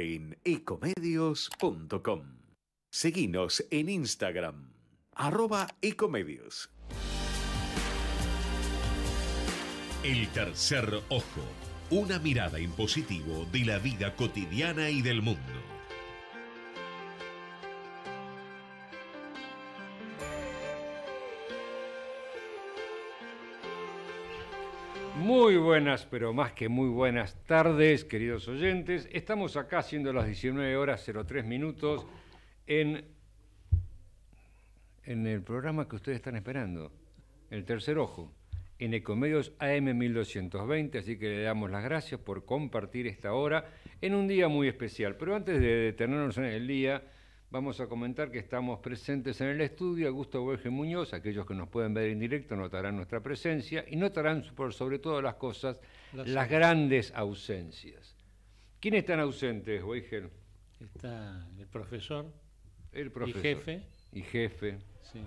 en ecomedios.com. Seguinos en Instagram, arroba ecomedios. El tercer ojo, una mirada impositivo de la vida cotidiana y del mundo. Muy buenas, pero más que muy buenas tardes, queridos oyentes. Estamos acá siendo las 19 horas 03 minutos en, en el programa que ustedes están esperando, El Tercer Ojo, en Ecomedios AM 1220. Así que le damos las gracias por compartir esta hora en un día muy especial. Pero antes de detenernos en el día, Vamos a comentar que estamos presentes en el estudio, Augusto Borges Muñoz, aquellos que nos pueden ver en directo notarán nuestra presencia y notarán por sobre todo las cosas las grandes ausencias. ¿Quiénes están ausentes, Weigel? Está el profesor, el profesor. Y jefe. Este,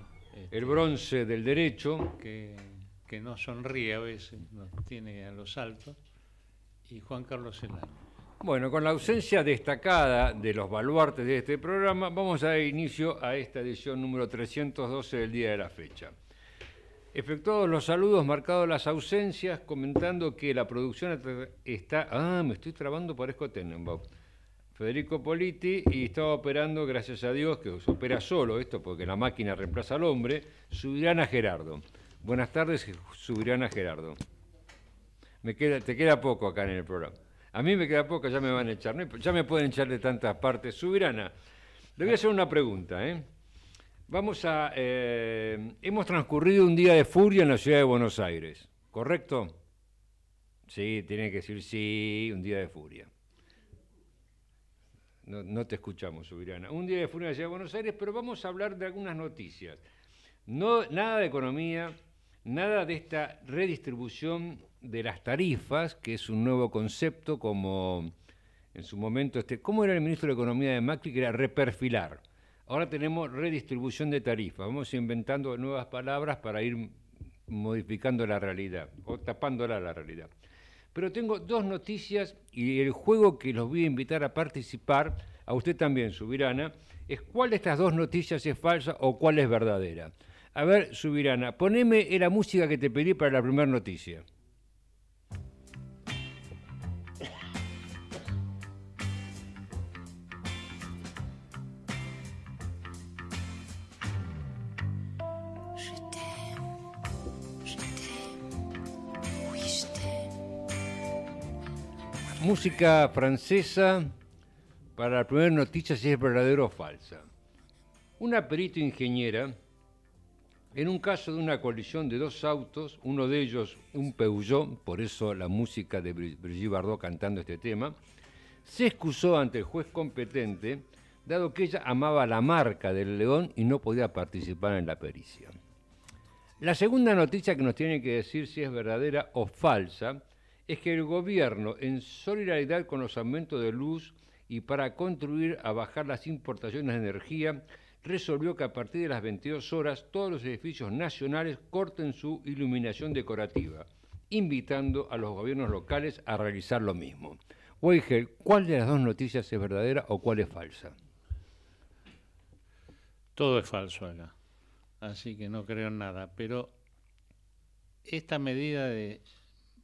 el bronce del derecho. Que, que no sonríe a veces, nos tiene a los altos. Y Juan Carlos Celano. Bueno, con la ausencia destacada de los baluartes de este programa, vamos a dar inicio a esta edición número 312 del día de la fecha. Efectuados los saludos, marcados las ausencias, comentando que la producción está... Ah, me estoy trabando, parezco Tenenbaum. Federico Politi y estaba operando, gracias a Dios, que opera solo esto porque la máquina reemplaza al hombre, subirán a Gerardo. Buenas tardes, subirán a Gerardo. Me queda, te queda poco acá en el programa. A mí me queda poca, ya me van a echar, ya me pueden echar de tantas partes. Subirana, le voy a hacer una pregunta. ¿eh? Vamos a. Eh, hemos transcurrido un día de furia en la ciudad de Buenos Aires, ¿correcto? Sí, tiene que decir sí, un día de furia. No, te escuchamos, Subirana. Un día de furia en la ciudad de Buenos Aires, pero vamos a hablar de algunas noticias. No, nada de economía, nada de esta redistribución de las tarifas, que es un nuevo concepto como en su momento, este, ¿cómo era el ministro de Economía de Macri? Que era reperfilar. Ahora tenemos redistribución de tarifas. Vamos inventando nuevas palabras para ir modificando la realidad o tapándola la realidad. Pero tengo dos noticias y el juego que los voy a invitar a participar, a usted también, Subirana, es cuál de estas dos noticias es falsa o cuál es verdadera. A ver, Subirana, poneme la música que te pedí para la primera noticia. música francesa para la primera noticia si es verdadera o falsa. Una perito ingeniera, en un caso de una colisión de dos autos, uno de ellos un Peugeot, por eso la música de Brigitte Bardot cantando este tema, se excusó ante el juez competente, dado que ella amaba la marca del león y no podía participar en la pericia. La segunda noticia que nos tiene que decir si es verdadera o falsa es que el gobierno, en solidaridad con los aumentos de luz y para contribuir a bajar las importaciones de energía, resolvió que a partir de las 22 horas todos los edificios nacionales corten su iluminación decorativa, invitando a los gobiernos locales a realizar lo mismo. Weigel, ¿cuál de las dos noticias es verdadera o cuál es falsa? Todo es falso acá, así que no creo en nada, pero esta medida de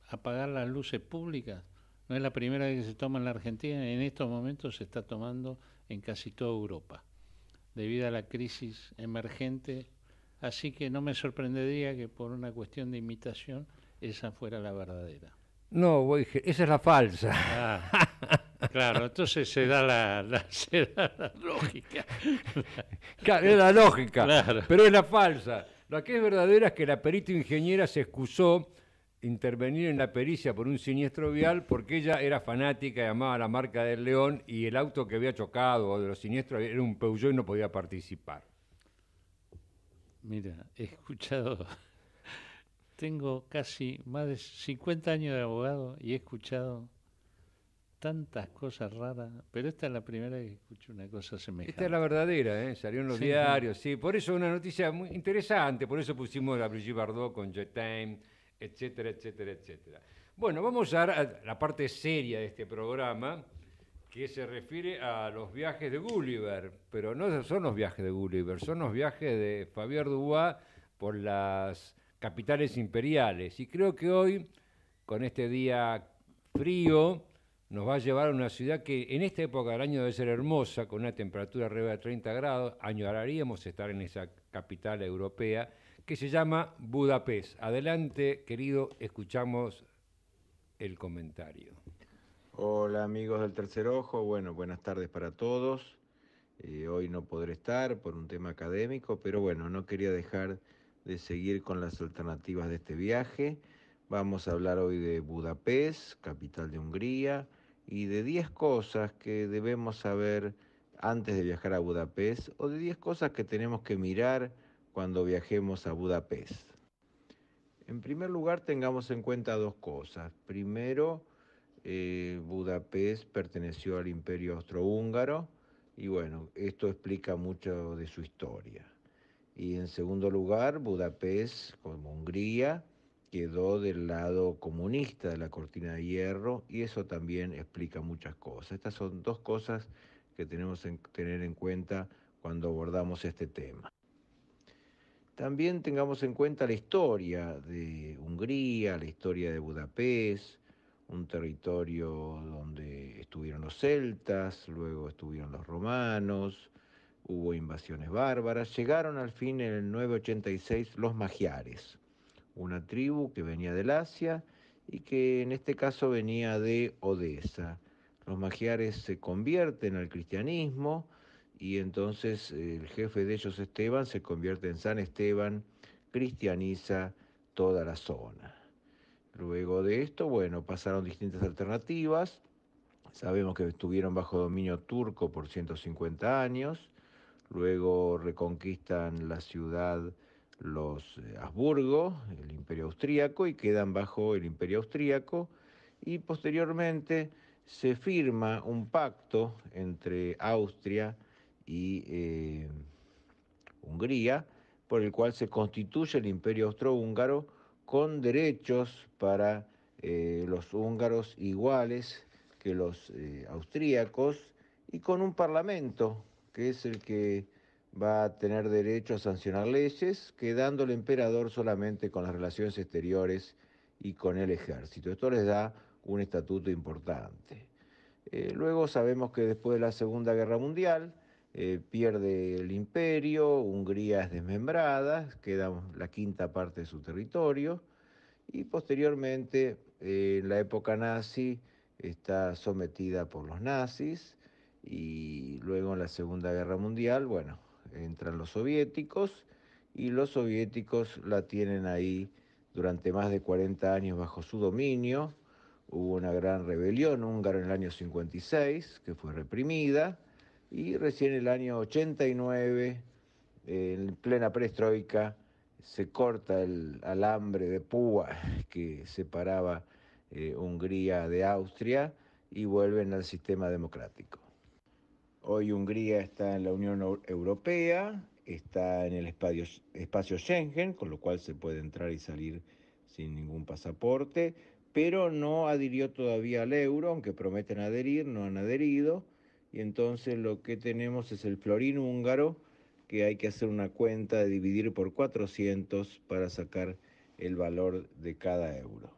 apagar las luces públicas. No es la primera vez que se toma en la Argentina, en estos momentos se está tomando en casi toda Europa, debido a la crisis emergente. Así que no me sorprendería que por una cuestión de imitación esa fuera la verdadera. No, esa es la falsa. Ah, claro, entonces se da la, lógica. Claro, es la lógica, pero es la falsa. Lo que es verdadera es que la perito ingeniera se excusó intervenir en la pericia por un siniestro vial porque ella era fanática y amaba la marca del León y el auto que había chocado o de los siniestros era un Peugeot y no podía participar. Mira, he escuchado, tengo casi más de 50 años de abogado y he escuchado tantas cosas raras, pero esta es la primera que escucho una cosa semejante. Esta es la verdadera, ¿eh? salió en los diarios, sí. Por eso una noticia muy interesante, por eso pusimos la Brigitte Bardot con Jet Time etcétera, etcétera, etcétera. Bueno, vamos a la parte seria de este programa, que se refiere a los viajes de Gulliver, pero no son los viajes de Gulliver, son los viajes de Fabián Dubois por las capitales imperiales. Y creo que hoy, con este día frío, nos va a llevar a una ciudad que en esta época del año debe ser hermosa, con una temperatura arriba de 30 grados, añoraríamos estar en esa capital europea, que se llama Budapest. Adelante, querido, escuchamos el comentario. Hola amigos del tercer ojo, bueno, buenas tardes para todos. Eh, hoy no podré estar por un tema académico, pero bueno, no quería dejar de seguir con las alternativas de este viaje. Vamos a hablar hoy de Budapest, capital de Hungría, y de 10 cosas que debemos saber antes de viajar a Budapest o de 10 cosas que tenemos que mirar cuando viajemos a Budapest. En primer lugar, tengamos en cuenta dos cosas. Primero, eh, Budapest perteneció al imperio austrohúngaro y bueno, esto explica mucho de su historia. Y en segundo lugar, Budapest, como Hungría, quedó del lado comunista de la cortina de hierro y eso también explica muchas cosas. Estas son dos cosas que tenemos que tener en cuenta cuando abordamos este tema también tengamos en cuenta la historia de Hungría, la historia de Budapest, un territorio donde estuvieron los celtas, luego estuvieron los romanos, hubo invasiones bárbaras, llegaron al fin en el 986 los magiares, una tribu que venía del Asia y que en este caso venía de Odessa. Los magiares se convierten al cristianismo, y entonces eh, el jefe de ellos, Esteban, se convierte en San Esteban, cristianiza toda la zona. Luego de esto, bueno, pasaron distintas alternativas. Sabemos que estuvieron bajo dominio turco por 150 años. Luego reconquistan la ciudad los eh, Habsburgo, el imperio austriaco y quedan bajo el imperio austriaco Y posteriormente se firma un pacto entre Austria y eh, Hungría, por el cual se constituye el imperio austrohúngaro con derechos para eh, los húngaros iguales que los eh, austríacos y con un parlamento que es el que va a tener derecho a sancionar leyes, quedando el emperador solamente con las relaciones exteriores y con el ejército. Esto les da un estatuto importante. luego sabemos que después de la Segunda Guerra Mundial, eh, pierde el imperio, Hungría es desmembrada, queda la quinta parte de su territorio y posteriormente eh, en la época nazi está sometida por los nazis y luego en la Segunda Guerra Mundial, bueno, entran los soviéticos y los soviéticos la tienen ahí durante más de 40 años bajo su dominio. Hubo una gran rebelión húngara en el año 56 que fue reprimida y recién el año 89, en plena preestroika, se corta el alambre de púa que separaba eh, Hungría de Austria y vuelven al sistema democrático. Hoy Hungría está en la Unión Europea, está en el espacio, espacio Schengen, con lo cual se puede entrar y salir sin ningún pasaporte, pero no adhirió todavía al euro, aunque prometen adherir, no han adherido y entonces lo que tenemos es el florín húngaro, que hay que hacer una cuenta de dividir por 400 para sacar el valor de cada euro.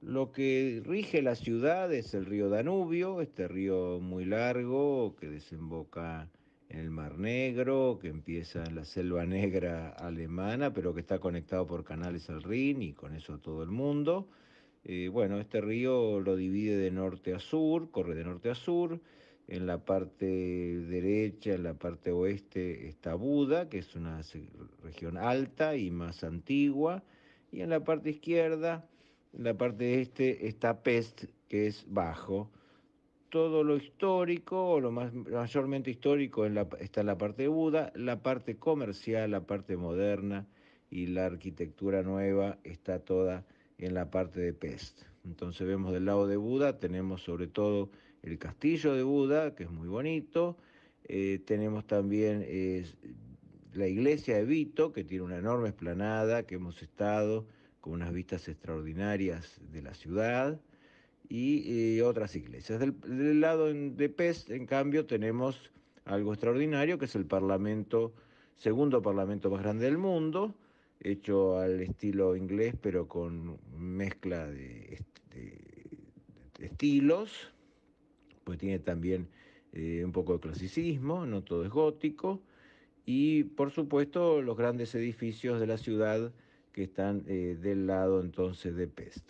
Lo que rige la ciudad es el río Danubio, este río muy largo que desemboca en el Mar Negro, que empieza en la selva negra alemana, pero que está conectado por canales al Rin y con eso a todo el mundo. Eh, bueno, este río lo divide de norte a sur, corre de norte a sur, en la parte derecha, en la parte oeste, está Buda, que es una región alta y más antigua. Y en la parte izquierda, en la parte este, está Pest, que es bajo. Todo lo histórico, o lo más, mayormente histórico, está en la parte de Buda, la parte comercial, la parte moderna y la arquitectura nueva está toda en la parte de Pest. Entonces vemos del lado de Buda, tenemos sobre todo el castillo de Buda, que es muy bonito. Eh, tenemos también eh, la iglesia de Vito, que tiene una enorme esplanada, que hemos estado con unas vistas extraordinarias de la ciudad y eh, otras iglesias. Del, lado de Pez, en cambio, tenemos algo extraordinario, que es el parlamento, segundo parlamento más grande del mundo, hecho al estilo inglés, pero con mezcla de estilos, pues tiene también eh, un poco de clasicismo, no todo es gótico, y por supuesto los grandes edificios de la ciudad que están eh, del lado entonces de Pest.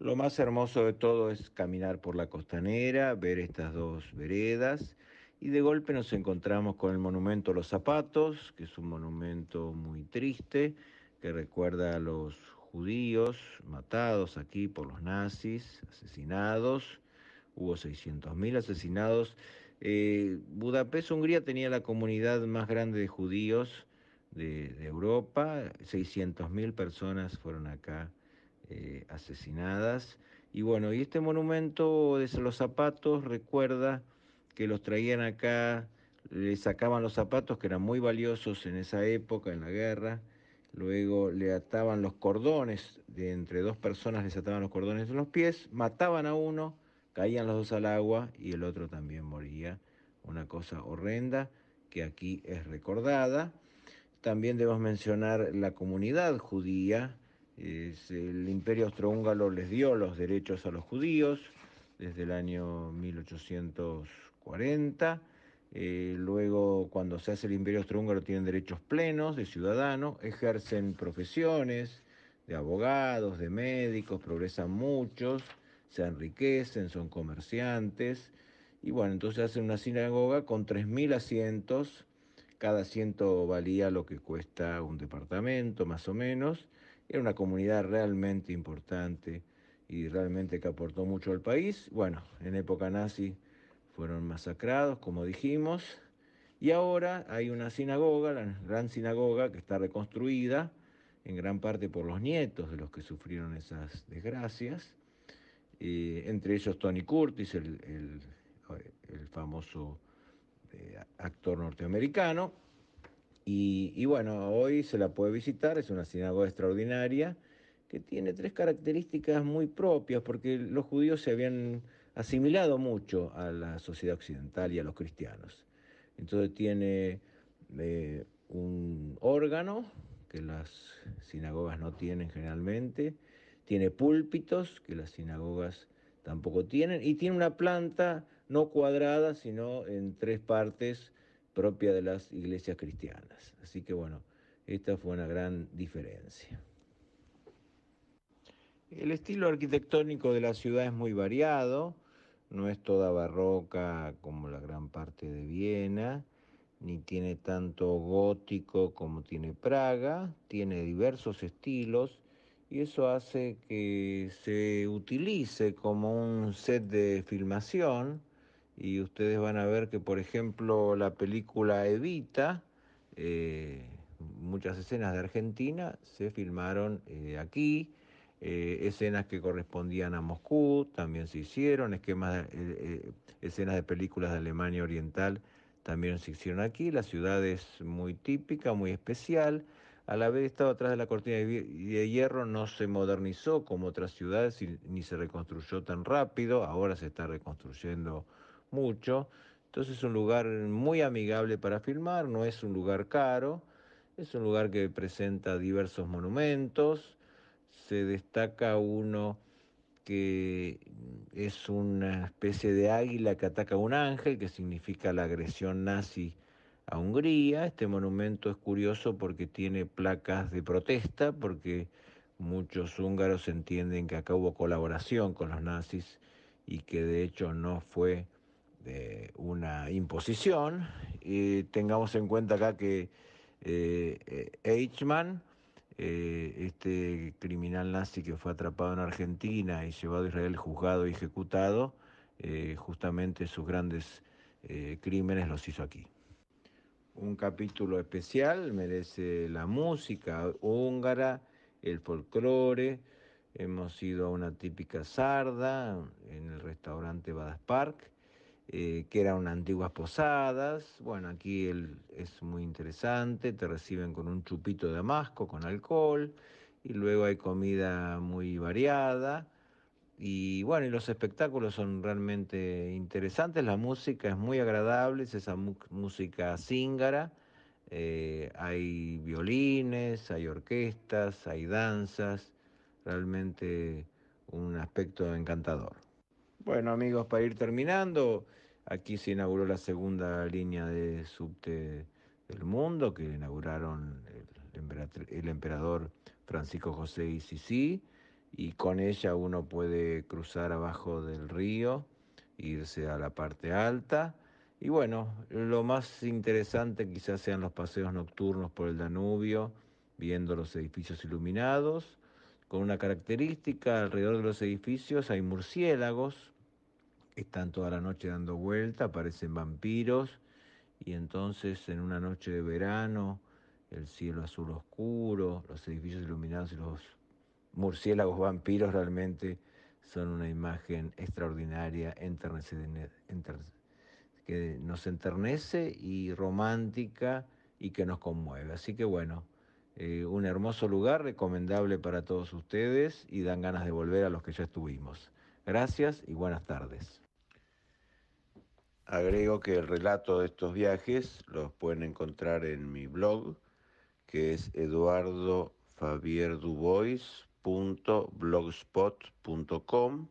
Lo más hermoso de todo es caminar por la costanera, ver estas dos veredas y de golpe nos encontramos con el monumento los zapatos, que es un monumento muy triste, que recuerda a los judíos matados aquí por los nazis, asesinados, hubo 600.000 asesinados. Eh, Budapest, Hungría, tenía la comunidad más grande de judíos de, Europa, 600.000 personas fueron acá eh, asesinadas. Y bueno, y este monumento de los zapatos recuerda que los traían acá, le sacaban los zapatos que eran muy valiosos en esa época, en la guerra, luego le ataban los cordones, de entre dos personas les ataban los cordones de los pies, mataban a uno, Caían los dos al agua y el otro también moría. Una cosa horrenda que aquí es recordada. También debemos mencionar la comunidad judía. el imperio austrohúngaro les dio los derechos a los judíos desde el año 1840. Eh, luego, cuando se hace el imperio austrohúngaro, tienen derechos plenos de ciudadano, ejercen profesiones de abogados, de médicos, progresan muchos se enriquecen, son comerciantes, y bueno, entonces hacen una sinagoga con 3.000 asientos, cada asiento valía lo que cuesta un departamento, más o menos, era una comunidad realmente importante y realmente que aportó mucho al país. Bueno, en época nazi fueron masacrados, como dijimos, y ahora hay una sinagoga, la gran sinagoga, que está reconstruida en gran parte por los nietos de los que sufrieron esas desgracias entre ellos Tony Curtis, el, famoso eh, actor norteamericano. Y, bueno, hoy se la puede visitar, es una sinagoga extraordinaria que tiene tres características muy propias, porque los judíos se habían asimilado mucho a la sociedad occidental y a los cristianos. Entonces tiene eh, un órgano que las sinagogas no tienen generalmente, tiene púlpitos, que las sinagogas tampoco tienen, y tiene una planta no cuadrada, sino en tres partes propia de las iglesias cristianas. Así que bueno, esta fue una gran diferencia. El estilo arquitectónico de la ciudad es muy variado, no es toda barroca como la gran parte de Viena, ni tiene tanto gótico como tiene Praga, tiene diversos estilos, y eso hace que se utilice como un set de filmación y ustedes van a ver que por ejemplo la película Evita, eh, muchas escenas de Argentina se filmaron eh, aquí, eh, escenas que correspondían a Moscú también se hicieron, esquemas escenas de películas de Alemania Oriental también se hicieron aquí, la ciudad es muy típica, muy especial al haber estado atrás de la cortina de hierro, no se modernizó como otras ciudades ni se reconstruyó tan rápido. Ahora se está reconstruyendo mucho. Entonces es un lugar muy amigable para filmar, no es un lugar caro, es un lugar que presenta diversos monumentos. Se destaca uno que es una especie de águila que ataca a un ángel, que significa la agresión nazi a Hungría. Este monumento es curioso porque tiene placas de protesta, porque muchos húngaros entienden que acá hubo colaboración con los nazis y que de hecho no fue una imposición. Y tengamos en cuenta acá que eh, eh, Eichmann, eh, este criminal nazi que fue atrapado en Argentina y llevado a Israel juzgado y ejecutado, justamente sus grandes crímenes los hizo aquí un capítulo especial, merece la música húngara, el folclore. Hemos ido a una típica sarda en el restaurante Badas Park, eh, que eran antiguas posadas. Bueno, aquí es muy interesante, te reciben con un chupito de damasco, con alcohol, y luego hay comida muy variada. Y bueno, los espectáculos son realmente interesantes, la música es muy agradable, es esa música cíngara, eh, hay violines, hay orquestas, hay danzas, realmente un aspecto encantador. Bueno amigos, para ir terminando, aquí se inauguró la segunda línea de subte del mundo que inauguraron el, emperador Francisco José Isisí y con ella uno puede cruzar abajo del río, irse a la parte alta. Y bueno, lo más interesante quizás sean los paseos nocturnos por el Danubio, viendo los edificios iluminados, con una característica, alrededor de los edificios hay murciélagos, están toda la noche dando vuelta, aparecen vampiros, y entonces en una noche de verano, el cielo azul oscuro, los edificios iluminados y los murciélagos vampiros realmente son una imagen extraordinaria, que nos enternece y romántica y que nos conmueve. Así que bueno, eh, un hermoso lugar recomendable para todos ustedes y dan ganas de volver a los que ya estuvimos. Gracias y buenas tardes. Agrego que el relato de estos viajes los pueden encontrar en mi blog, que es eduardo Dubois blogspot.com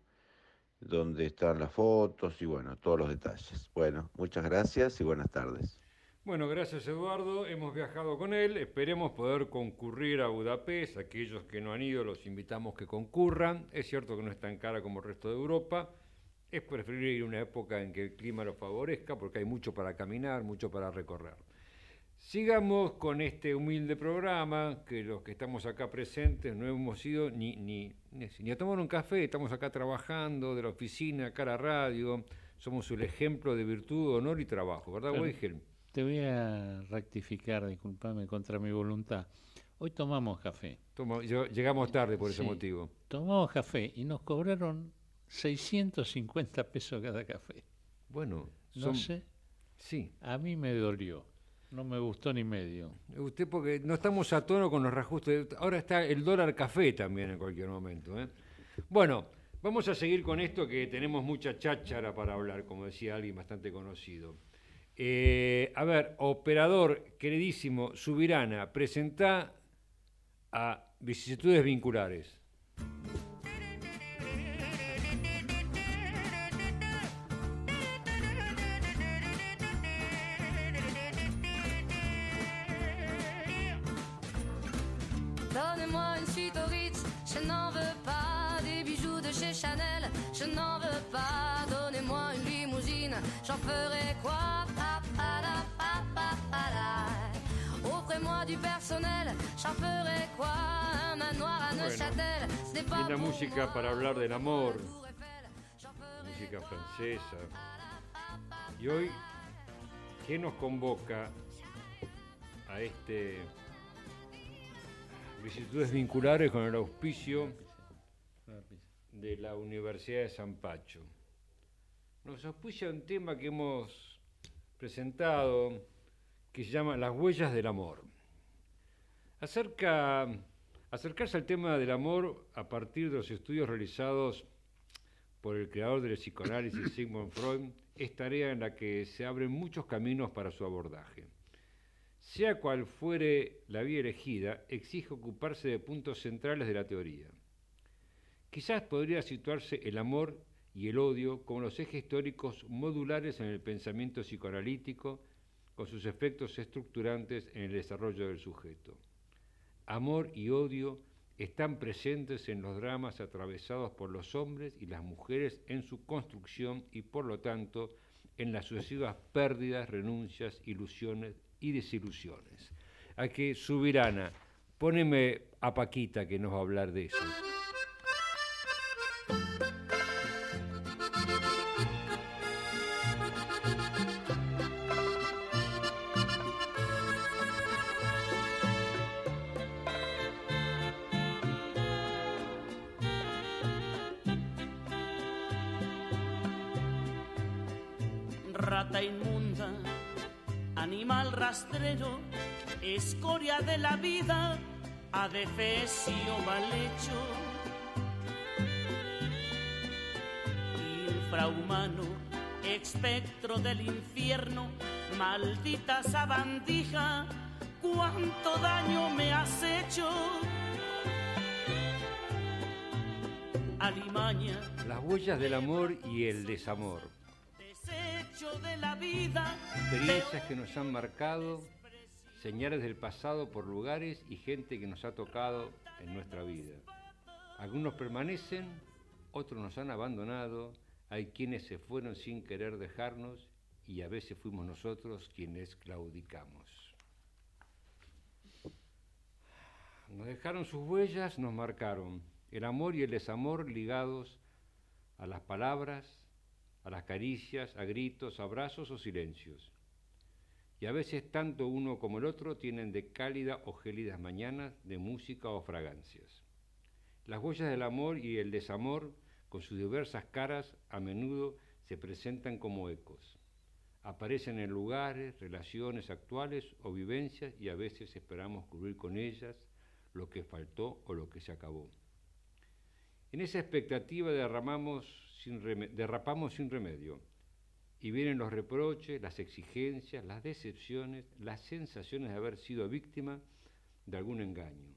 donde están las fotos y bueno, todos los detalles. Bueno, muchas gracias y buenas tardes. Bueno, gracias Eduardo, hemos viajado con él, esperemos poder concurrir a Budapest, aquellos que no han ido los invitamos que concurran, es cierto que no es tan cara como el resto de Europa, es preferible ir a una época en que el clima lo favorezca porque hay mucho para caminar, mucho para recorrer. Sigamos con este humilde programa, que los que estamos acá presentes no hemos ido ni, ni, a tomar un café, estamos acá trabajando de la oficina, cara radio, somos el ejemplo de virtud, honor y trabajo, ¿verdad, Weigel? Te voy a rectificar, disculpame, contra mi voluntad. Hoy tomamos café. llegamos tarde por ese motivo. Tomamos café y nos cobraron 650 pesos cada café. Bueno, no sé. Sí. A mí me dolió. No me gustó ni medio. Usted, porque no estamos a tono con los reajustes. Ahora está el dólar café también en cualquier momento. ¿eh? Bueno, vamos a seguir con esto que tenemos mucha cháchara para hablar, como decía alguien bastante conocido. Eh, a ver, operador, queridísimo, Subirana, presenta a vicisitudes vinculares. Je n'en veux pas des bijoux de chez Chanel. Je n'en veux pas. Donnez-moi une limousine. J'en ferai quoi Offrez-moi du personnel. J'en ferai quoi Un manoir à Neuchâtel. Ce n'est pas. música para hablar del amor. Música francesa. Y hoy, ¿qué nos convoca a este solicitudes vinculares con el auspicio de la Universidad de San Pacho. Nos auspicia un tema que hemos presentado que se llama Las huellas del amor. acercarse al tema del amor a partir de los estudios realizados por el creador del psicoanálisis Sigmund Freud es tarea en la que se abren muchos caminos para su abordaje. Sea cual fuere la vía elegida, exige ocuparse de puntos centrales de la teoría. Quizás podría situarse el amor y el odio como los ejes históricos modulares en el pensamiento psicoanalítico, con sus efectos estructurantes en el desarrollo del sujeto. Amor y odio están presentes en los dramas atravesados por los hombres y las mujeres en su construcción y por lo tanto en las sucesivas pérdidas, renuncias, ilusiones y desilusiones. A que Subirana, poneme a Paquita que nos va a hablar de eso animal rastrero, escoria de la vida, adefesio mal hecho. Infrahumano, espectro del infierno, maldita sabandija, cuánto daño me has hecho. Alimaña. Las huellas del amor y el desamor Experiencias que nos han marcado, señales del pasado por lugares y gente que nos ha tocado en nuestra vida. Algunos permanecen, otros nos han abandonado, hay quienes se fueron sin querer dejarnos y a veces fuimos nosotros quienes claudicamos. Nos dejaron sus huellas, nos marcaron. El amor y el desamor ligados a las palabras, a las caricias, a gritos, abrazos o silencios. Y a veces tanto uno como el otro tienen de cálida o gélidas mañanas de música o fragancias. Las huellas del amor y el desamor, con sus diversas caras, a menudo se presentan como ecos. Aparecen en lugares, relaciones actuales o vivencias y a veces esperamos cubrir con ellas lo que faltó o lo que se acabó. En esa expectativa derramamos derrapamos sin remedio. Y vienen los reproches, las exigencias, las decepciones, las sensaciones de haber sido víctima de algún engaño.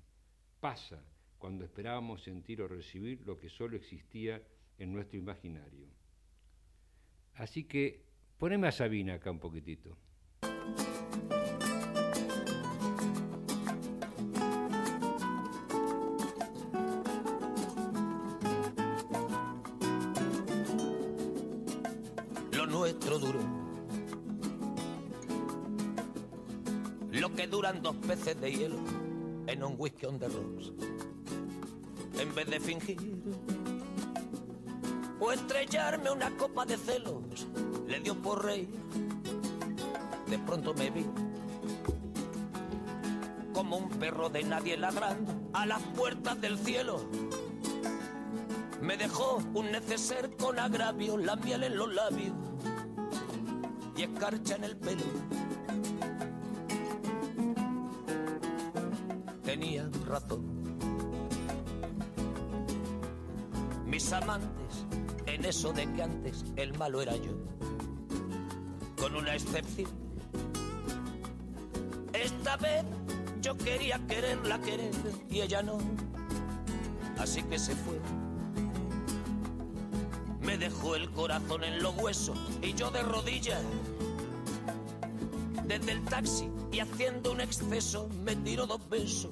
Pasa cuando esperábamos sentir o recibir lo que solo existía en nuestro imaginario. Así que poneme a Sabina acá un poquitito. peces de hielo en un whisky on the rocks. En vez de fingir o estrellarme una copa de celos, le dio por rey. De pronto me vi como un perro de nadie ladrando a las puertas del cielo. Me dejó un neceser con agravio, la miel en los labios y escarcha en el pelo Tenía razón. Mis amantes, en eso de que antes el malo era yo, con una excepción. Esta vez yo quería quererla querer y ella no, así que se fue. Me dejó el corazón en los huesos y yo de rodillas, desde el taxi y haciendo un exceso me tiro dos besos,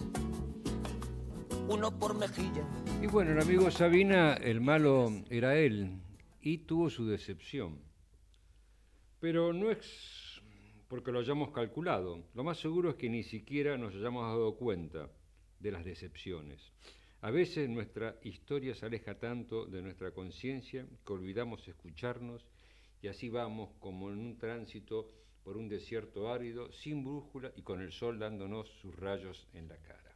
uno por mejilla. Y bueno, el amigo Sabina, el malo era él y tuvo su decepción. Pero no es porque lo hayamos calculado, lo más seguro es que ni siquiera nos hayamos dado cuenta de las decepciones. A veces nuestra historia se aleja tanto de nuestra conciencia que olvidamos escucharnos y así vamos como en un tránsito por un desierto árido, sin brújula y con el sol dándonos sus rayos en la cara.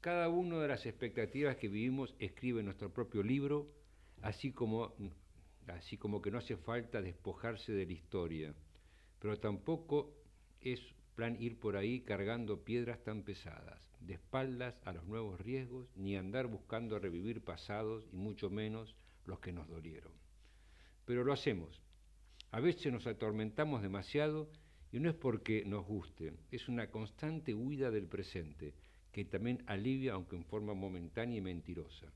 Cada una de las expectativas que vivimos escribe nuestro propio libro, así como, así como que no hace falta despojarse de la historia, pero tampoco es plan ir por ahí cargando piedras tan pesadas, de espaldas a los nuevos riesgos, ni andar buscando revivir pasados y mucho menos los que nos dolieron. Pero lo hacemos, a veces nos atormentamos demasiado y no es porque nos guste, es una constante huida del presente, que también alivia aunque en forma momentánea y mentirosa.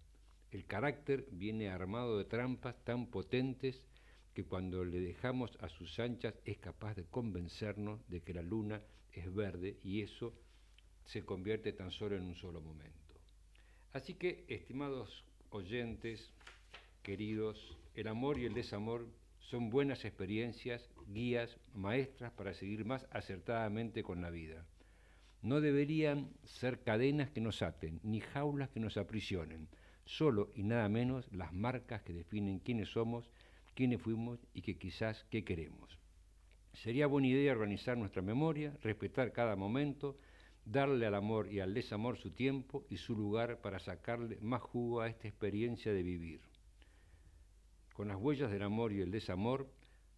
El carácter viene armado de trampas tan potentes que cuando le dejamos a sus anchas es capaz de convencernos de que la luna es verde y eso se convierte tan solo en un solo momento. Así que, estimados oyentes, queridos, el amor y el desamor son buenas experiencias, guías, maestras para seguir más acertadamente con la vida. No deberían ser cadenas que nos aten, ni jaulas que nos aprisionen, solo y nada menos las marcas que definen quiénes somos, quiénes fuimos y que quizás qué queremos. Sería buena idea organizar nuestra memoria, respetar cada momento, darle al amor y al desamor su tiempo y su lugar para sacarle más jugo a esta experiencia de vivir. Con las huellas del amor y el desamor,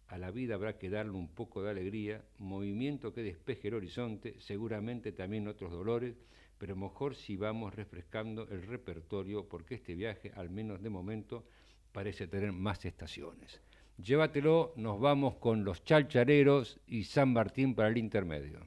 a la vida habrá que darle un poco de alegría, movimiento que despeje el horizonte, seguramente también otros dolores, pero mejor si vamos refrescando el repertorio porque este viaje, al menos de momento, parece tener más estaciones. Llévatelo, nos vamos con los chalchareros y San Martín para el intermedio.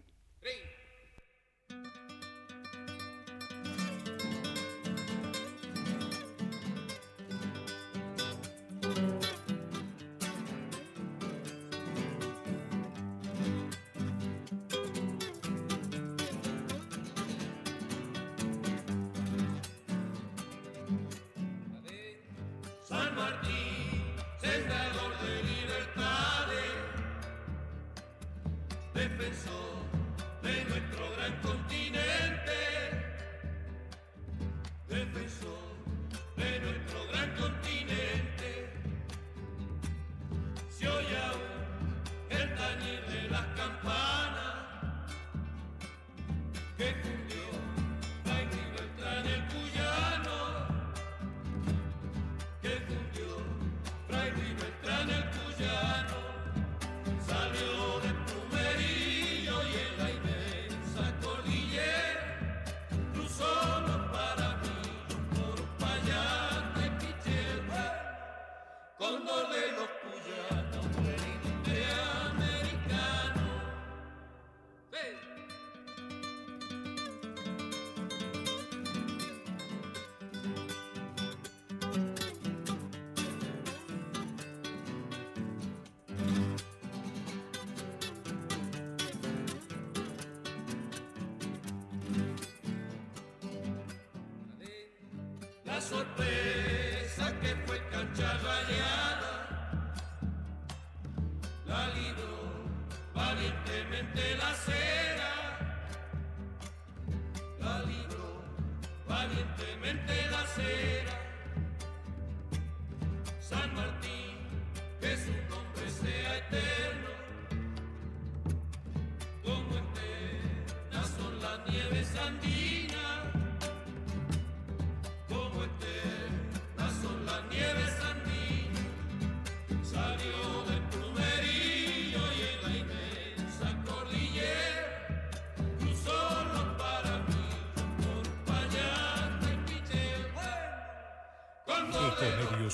a sorpresa.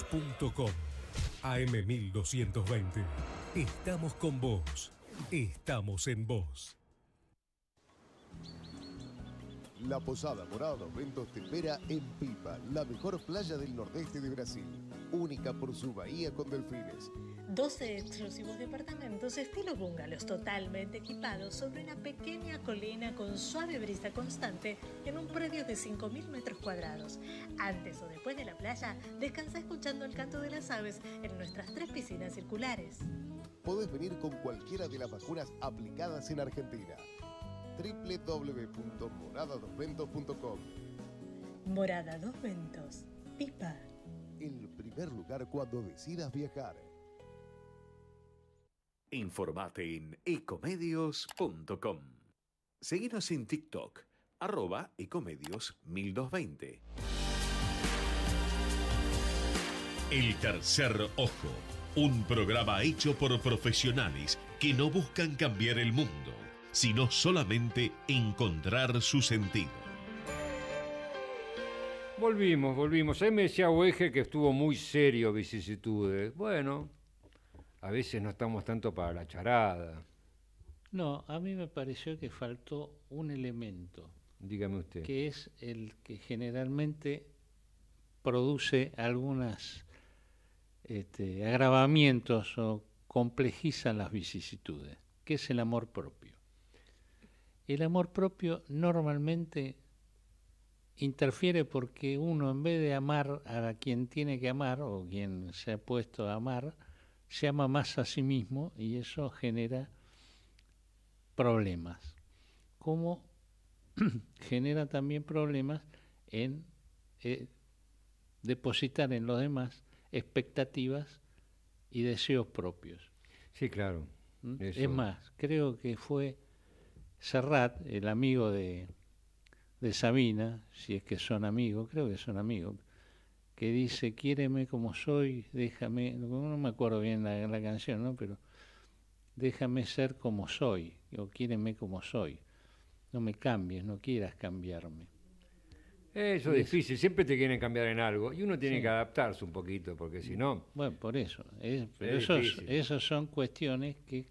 .com AM1220. Estamos con vos. Estamos en vos. La Posada Morado Ventos en Pipa, la mejor playa del nordeste de Brasil, única por su bahía con delfines. 12 exclusivos departamentos estilo bungalows totalmente equipados sobre una pequeña colina con suave brisa constante en un predio de 5.000 metros cuadrados. Antes o después de la playa, descansa escuchando el canto de las aves en nuestras tres piscinas circulares. Podés venir con cualquiera de las vacunas aplicadas en Argentina www.moradadosventos.com. Morada Dos Ventos, Pipa. El primer lugar cuando decidas viajar. Informate en ecomedios.com. Seguinos en TikTok, arroba ecomedios 1220. El tercer ojo, un programa hecho por profesionales que no buscan cambiar el mundo sino solamente encontrar su sentido. Volvimos, volvimos. Ahí me decía Oeje que estuvo muy serio vicisitudes. Bueno, a veces no estamos tanto para la charada. No, a mí me pareció que faltó un elemento. Dígame usted. Que es el que generalmente produce algunos este, agravamientos o complejiza las vicisitudes, que es el amor propio el amor propio normalmente interfiere porque uno en vez de amar a quien tiene que amar o quien se ha puesto a amar, se ama más a sí mismo y eso genera problemas. Como genera también problemas en eh, depositar en los demás expectativas y deseos propios. Sí, claro. ¿Mm? Es más, creo que fue Serrat, el amigo de, Sabina, si es que son amigos, creo que son amigos, que dice, quiéreme como soy, déjame, no me acuerdo bien la, canción, ¿no? Pero déjame ser como soy, o quiéreme como soy, no me cambies, no quieras cambiarme. Eso es difícil, siempre te quieren cambiar en algo y uno tiene que adaptarse un poquito, porque si no... Bueno, por eso, es, son cuestiones que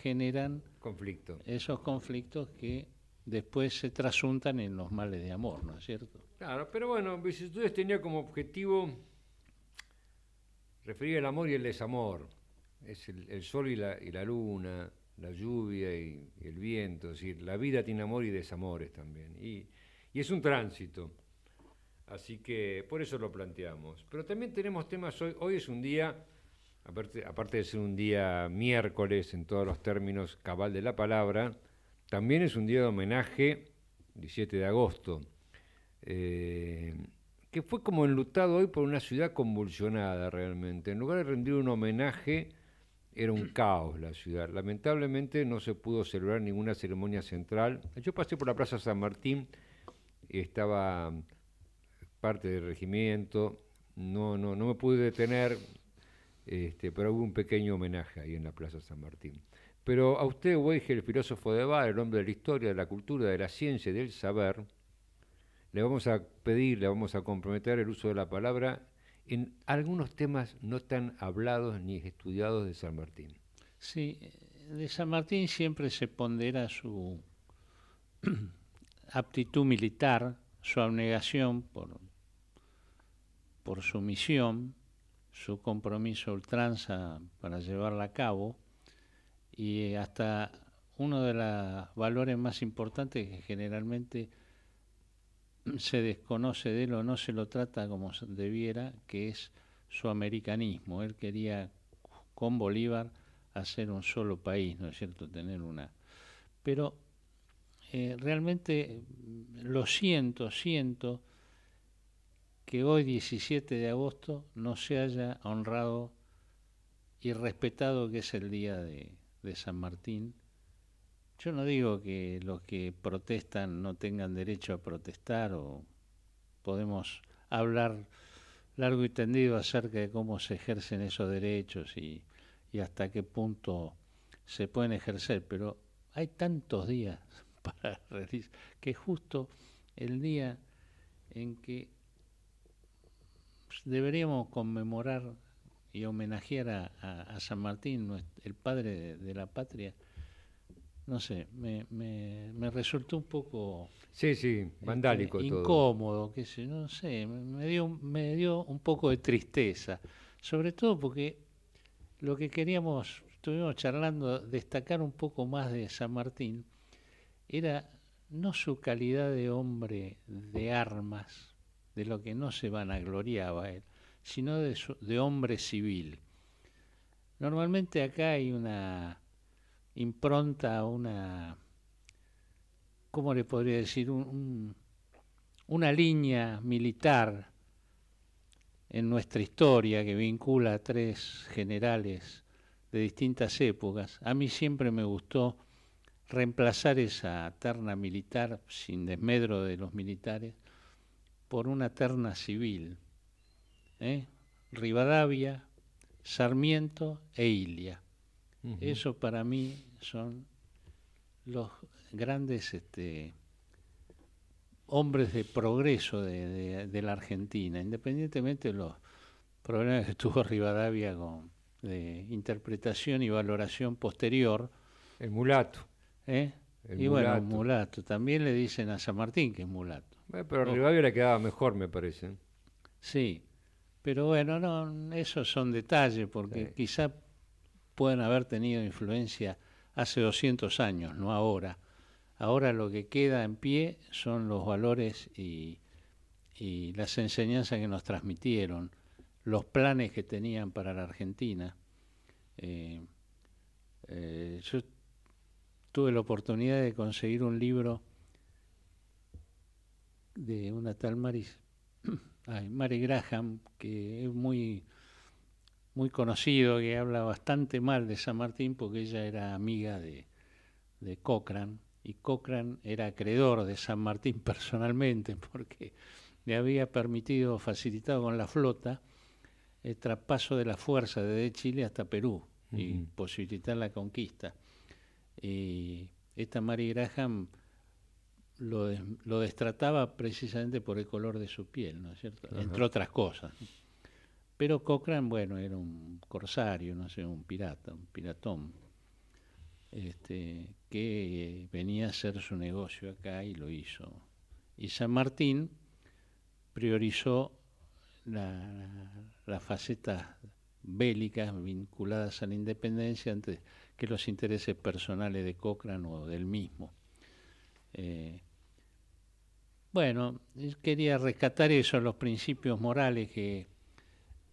generan esos conflictos que después se trasuntan en los males de amor, ¿no es cierto? Claro, pero bueno, Vicisitudes tenía como objetivo referir el amor y el desamor. Es el, sol y la, luna, la lluvia y, el viento, es decir, la vida tiene amor y desamores también. Y, es un tránsito. Así que por eso lo planteamos. Pero también tenemos temas hoy. Hoy es un día Aparte, de ser un día miércoles en todos los términos cabal de la palabra, también es un día de homenaje, 17 de agosto, eh, que fue como enlutado hoy por una ciudad convulsionada realmente. En lugar de rendir un homenaje, era un caos la ciudad. Lamentablemente no se pudo celebrar ninguna ceremonia central. Yo pasé por la Plaza San Martín estaba parte del regimiento. No, no, no me pude detener, este, pero hubo un pequeño homenaje ahí en la Plaza San Martín. Pero a usted, Weigel, el filósofo de Bar, el hombre de la historia, de la cultura, de la ciencia y del saber, le vamos a pedir, le vamos a comprometer el uso de la palabra en algunos temas no tan hablados ni estudiados de San Martín. Sí, de San Martín siempre se pondera su aptitud militar, su abnegación por su misión, su compromiso ultranza para llevarla a cabo y hasta uno de los valores más importantes que generalmente se desconoce de él o no se lo trata como debiera, que es su americanismo. Él quería con Bolívar hacer un solo país, ¿no es cierto?, tener una. Pero eh, realmente lo siento, siento que hoy 17 de agosto no se haya honrado y respetado que es el día de, San Martín. Yo no digo que los que protestan no tengan derecho a protestar o podemos hablar largo y tendido acerca de cómo se ejercen esos derechos y, y hasta qué punto se pueden ejercer, pero hay tantos días para realizar que justo el día en que pues, deberíamos conmemorar y homenajear a, San Martín, el padre de, la patria. No sé, me, resultó un poco... Sí, sí, vandálico Incómodo, que sé, no sé, me dio, me dio un poco de tristeza. Sobre todo porque lo que queríamos, estuvimos charlando, destacar un poco más de San Martín, era no su calidad de hombre de armas, de lo que no se vanagloriaba él, sino de, hombre civil. Normalmente acá hay una impronta, una, ¿cómo le podría decir? una línea militar en nuestra historia que vincula a tres generales de distintas épocas. A mí siempre me gustó reemplazar esa terna militar, sin desmedro de los militares, por una terna civil. ¿eh? Rivadavia, Sarmiento e Ilia. Eso para mí son los grandes este, hombres de progreso de, la Argentina, independientemente de los problemas que tuvo Rivadavia con de interpretación y valoración posterior. El mulato. ¿Eh? y bueno, el mulato. También le dicen a San Martín que es mulato. Eh, pero Rivadavia le quedaba mejor, me parece. Sí, pero bueno, no, esos son detalles, porque quizá pueden haber tenido influencia hace 200 años, no ahora. Ahora lo que queda en pie son los valores y, las enseñanzas que nos transmitieron, los planes que tenían para la Argentina. Eh, eh, yo tuve la oportunidad de conseguir un libro de una tal Maris, Mary Graham, que es muy, muy conocido, que habla bastante mal de San Martín porque ella era amiga de, de Cochrane y Cochran era acreedor de San Martín personalmente porque le había permitido, facilitado con la flota, el traspaso de la fuerza desde Chile hasta Perú y posibilitar la conquista. Y eh, esta Mary Graham lo, lo, destrataba precisamente por el color de su piel, ¿no es cierto? Entre otras cosas. Pero Cochran, bueno, era un corsario, no sé, un pirata, un piratón, este, que venía a hacer su negocio acá y lo hizo. Y San Martín priorizó las facetas bélicas vinculadas a la independencia antes que los intereses personales de Cochrane o del mismo. Eh, bueno, eh, quería rescatar eso, los principios morales que,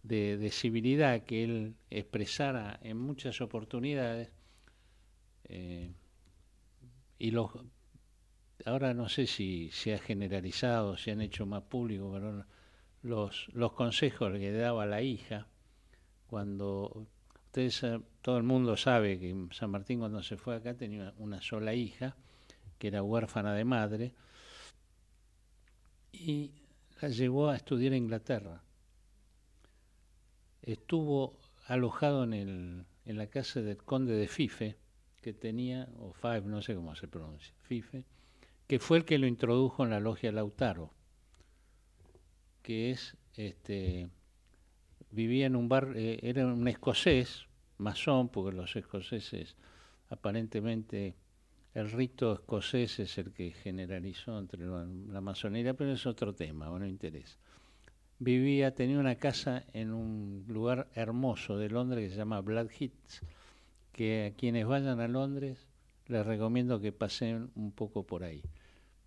de, civilidad que él expresara en muchas oportunidades. Eh, y los, ahora no sé si se ha generalizado, se si han hecho más públicos, pero los, consejos que daba la hija, cuando ustedes, todo el mundo sabe que San Martín cuando se fue acá tenía una sola hija, que era huérfana de madre, y la llevó a estudiar a Inglaterra. Estuvo alojado en, la casa del conde de Fife, que tenía, o Five, no sé cómo se pronuncia, Fife, que fue el que lo introdujo en la logia Lautaro, que es, este, vivía en un bar, eh, era un escocés, masón, porque los escoceses aparentemente el rito escocés es el que generalizó entre la, masonería, pero es otro tema, bueno, interés. Vivía, tenía una casa en un lugar hermoso de Londres que se llama Blackheath, que a quienes vayan a Londres les recomiendo que pasen un poco por ahí.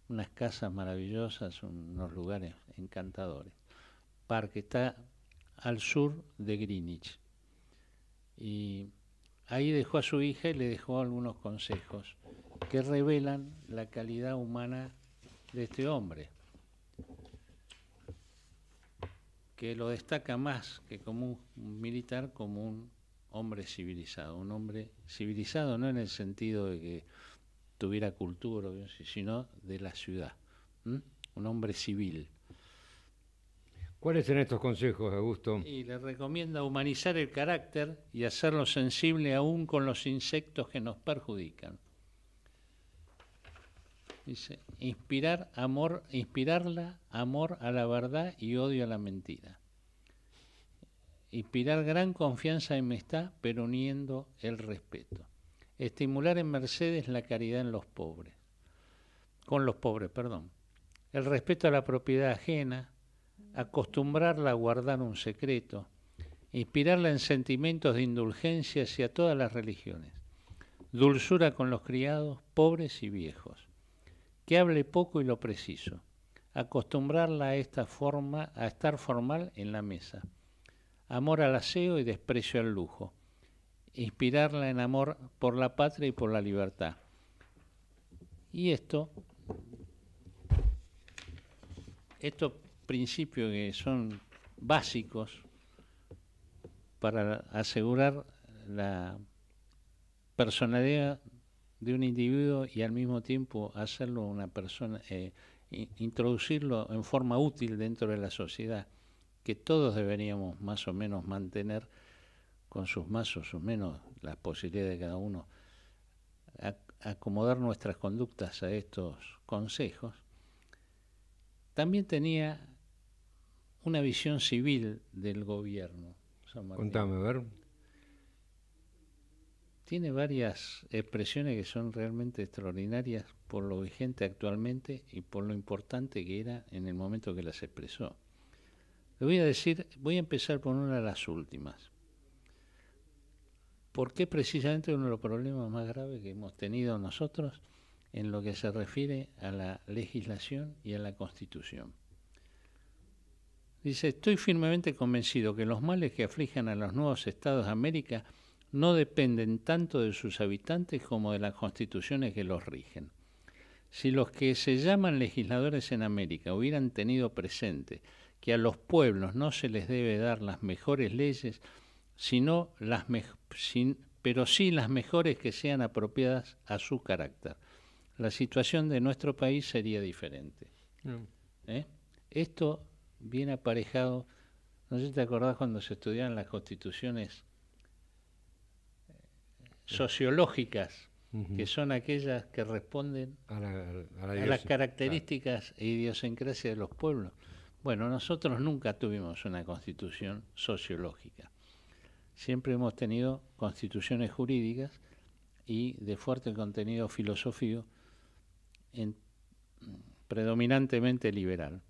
Unas casas maravillosas, unos lugares encantadores. Parque está al sur de Greenwich. Y ahí dejó a su hija y le dejó algunos consejos que revelan la calidad humana de este hombre, que lo destaca más que como un militar, como un hombre civilizado, un hombre civilizado no en el sentido de que tuviera cultura, sino de la ciudad, un hombre civil. ¿Cuáles son estos consejos, Augusto? Y le recomienda humanizar el carácter y hacerlo sensible aún con los insectos que nos perjudican. Dice, inspirar amor, inspirarla amor a la verdad y odio a la mentira. Inspirar gran confianza y amistad, pero uniendo el respeto. Estimular en Mercedes la caridad en los pobres. Con los pobres, perdón. El respeto a la propiedad ajena, acostumbrarla a guardar un secreto, inspirarla en sentimientos de indulgencia hacia todas las religiones, dulzura con los criados, pobres y viejos, que hable poco y lo preciso, acostumbrarla a esta forma, a estar formal en la mesa, amor al aseo y desprecio al lujo, inspirarla en amor por la patria y por la libertad. Y esto, estos principios que son básicos para asegurar la personalidad de un individuo y al mismo tiempo hacerlo una persona, eh, introducirlo en forma útil dentro de la sociedad, que todos deberíamos más o menos mantener con sus más o sus menos, las posibilidades de cada uno, acomodar nuestras conductas a estos consejos, también tenía una visión civil del gobierno. Contame, ver tiene varias expresiones que son realmente extraordinarias por lo vigente actualmente y por lo importante que era en el momento que las expresó. Le voy a decir, voy a empezar por una de las últimas, ¿Por qué precisamente uno de los problemas más graves que hemos tenido nosotros en lo que se refiere a la legislación y a la constitución. Dice, estoy firmemente convencido que los males que aflijan a los nuevos estados de América no dependen tanto de sus habitantes como de las constituciones que los rigen. Si los que se llaman legisladores en América hubieran tenido presente que a los pueblos no se les debe dar las mejores leyes, sino las pero sí las mejores que sean apropiadas a su carácter, la situación de nuestro país sería diferente. ¿Eh? Esto viene aparejado, no sé si te acordás cuando se estudiaban las constituciones sociológicas, que son aquellas que responden a, las características e idiosincrasia de los pueblos. Bueno, nosotros nunca tuvimos una constitución sociológica. Siempre hemos tenido constituciones jurídicas y de fuerte contenido filosófico, predominantemente liberal.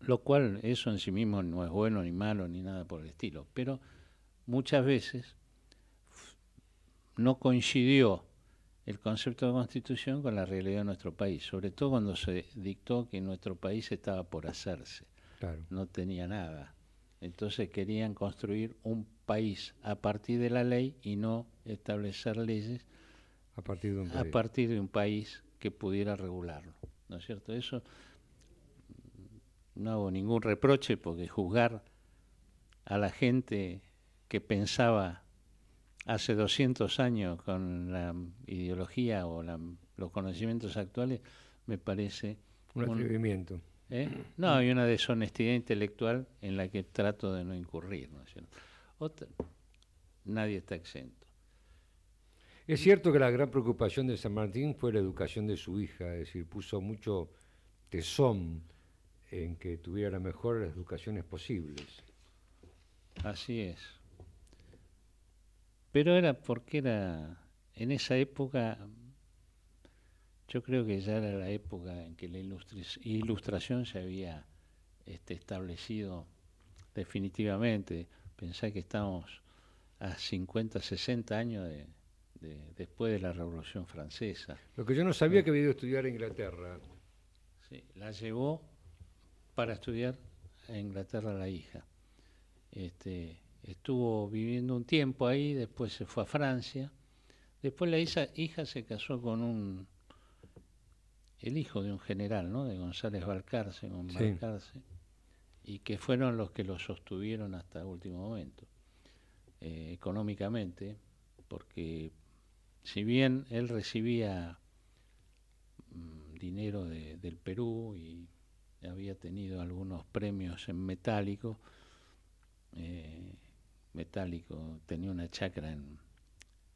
Lo cual eso en sí mismo no es bueno ni malo ni nada por el estilo, pero muchas veces no coincidió el concepto de constitución con la realidad de nuestro país, sobre todo cuando se dictó que nuestro país estaba por hacerse, no tenía nada. Entonces querían construir un país a partir de la ley y no establecer leyes a partir de un país, a partir de un país que pudiera regularlo. ¿No es cierto? Eso no hago ningún reproche porque juzgar a la gente que pensaba hace 200 años con la ideología o los conocimientos actuales, me parece... Un atrevimiento. ¿Eh? No, hay una deshonestidad intelectual en la que trato de no incurrir. ¿no? Otra, nadie está exento. Es cierto que la gran preocupación de San Martín fue la educación de su hija, es decir, puso mucho tesón en que tuviera mejor las mejores educaciones posibles. Así es. Pero era porque era, en esa época, yo creo que ya era la época en que la ilustración se había este, establecido definitivamente. Pensá que estamos a 50, 60 años después de la Revolución Francesa. Lo que yo no sabía eh. que había ido a estudiar a Inglaterra. Sí, la llevó para estudiar a Inglaterra la hija. Este, estuvo viviendo un tiempo ahí, después se fue a Francia, después la hija, hija se casó con un, el hijo de un general, ¿no? De González Balcarce, y que fueron los que lo sostuvieron hasta el último momento, eh, económicamente, porque si bien él recibía mm, dinero del Perú y había tenido algunos premios en metálico, eh, metálico, tenía una chacra en,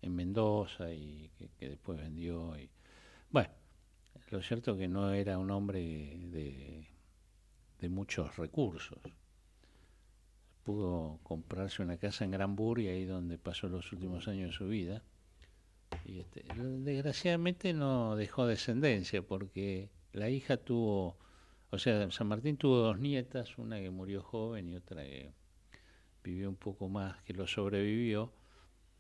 Mendoza y que, después vendió. Y, bueno, lo cierto que no era un hombre de, muchos recursos. Pudo comprarse una casa en Granbury y ahí donde pasó los últimos años de su vida. Y este, desgraciadamente no dejó descendencia porque la hija tuvo, o sea, San Martín tuvo dos nietas, una que murió joven y otra que vivió un poco más, que lo sobrevivió,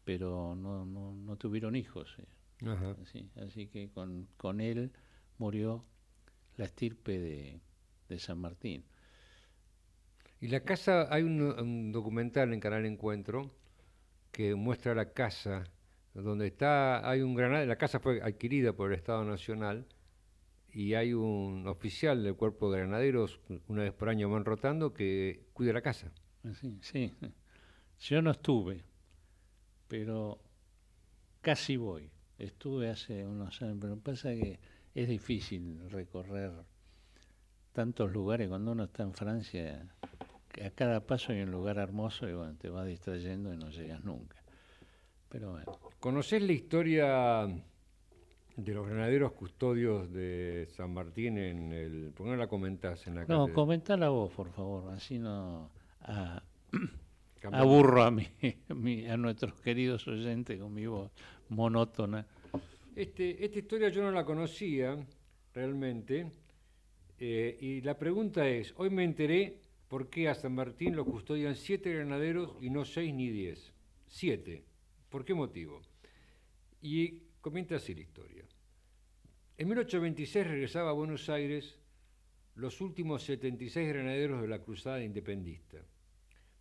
pero no, tuvieron hijos. Eh. Así, que con, él murió la estirpe de, San Martín. Y la casa, hay un, documental en Canal Encuentro que muestra la casa donde está, hay un granada, la casa fue adquirida por el Estado Nacional y hay un oficial del cuerpo de granaderos, una vez por año van rotando, que cuida la casa. Sí, Yo no estuve, pero casi voy. Estuve hace unos años, pero pasa que es difícil recorrer tantos lugares cuando uno está en Francia. A cada paso hay un lugar hermoso y te va distrayendo y no llegas nunca. Pero bueno. ¿conoces la historia de los granaderos custodios de San Martín en el. ¿Por qué no la comentás en la No, comentala vos, por favor, así no. Ah, aburro a, nuestros queridos oyentes con mi voz monótona. Este, esta historia yo no la conocía realmente eh, y la pregunta es, hoy me enteré por qué a San Martín lo custodian siete granaderos y no seis ni diez. Siete. ¿Por qué motivo? Y comienza así la historia. En 1826 regresaba a Buenos Aires los últimos 76 granaderos de la Cruzada Independista.